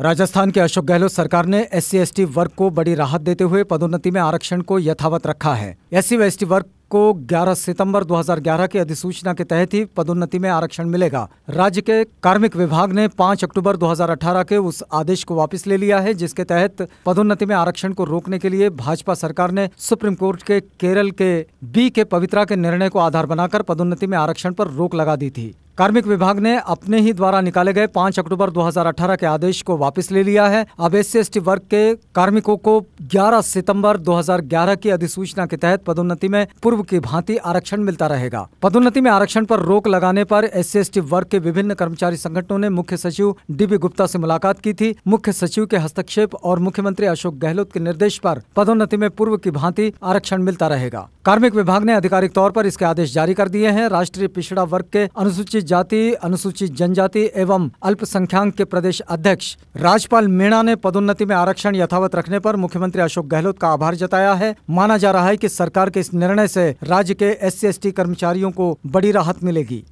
राजस्थान के अशोक गहलोत सरकार ने एस सी वर्ग को बड़ी राहत देते हुए पदोन्नति में आरक्षण को यथावत रखा है एस सी वर्ग को 11 सितंबर 2011 की अधिसूचना के तहत ही पदोन्नति में आरक्षण मिलेगा राज्य के कार्मिक विभाग ने 5 अक्टूबर 2018 के उस आदेश को वापस ले लिया है जिसके तहत पदोन्नति में आरक्षण को रोकने के लिए भाजपा सरकार ने सुप्रीम कोर्ट के केरल के बी के पवित्रा के निर्णय को आधार बनाकर पदोन्नति में आरक्षण पर रोक लगा दी थी कार्मिक विभाग ने अपने ही द्वारा निकाले गए 5 अक्टूबर 2018 के आदेश को वापस ले लिया है अब एस सी वर्ग के कार्मिकों को 11 सितंबर 2011 की अधिसूचना के तहत पदोन्नति में पूर्व की भांति आरक्षण मिलता रहेगा पदोन्नति में आरक्षण पर रोक लगाने पर एस सी वर्ग के विभिन्न कर्मचारी संगठनों ने मुख्य सचिव डीबी गुप्ता से मुलाकात की थी मुख्य सचिव के हस्तक्षेप और मुख्यमंत्री अशोक गहलोत के निर्देश पर पदोन्नति में पूर्व की भांति आरक्षण मिलता रहेगा कार्मिक विभाग ने आधिकारिक तौर पर इसके आदेश जारी कर दिए हैं राष्ट्रीय पिछड़ा वर्ग के अनुसूचित अनुसूचित जाति अनुसूचित जनजाति एवं अल्पसंख्याक के प्रदेश अध्यक्ष राजपाल मीणा ने पदोन्नति में आरक्षण यथावत रखने पर मुख्यमंत्री अशोक गहलोत का आभार जताया है माना जा रहा है कि सरकार के इस निर्णय से राज्य के एस सी कर्मचारियों को बड़ी राहत मिलेगी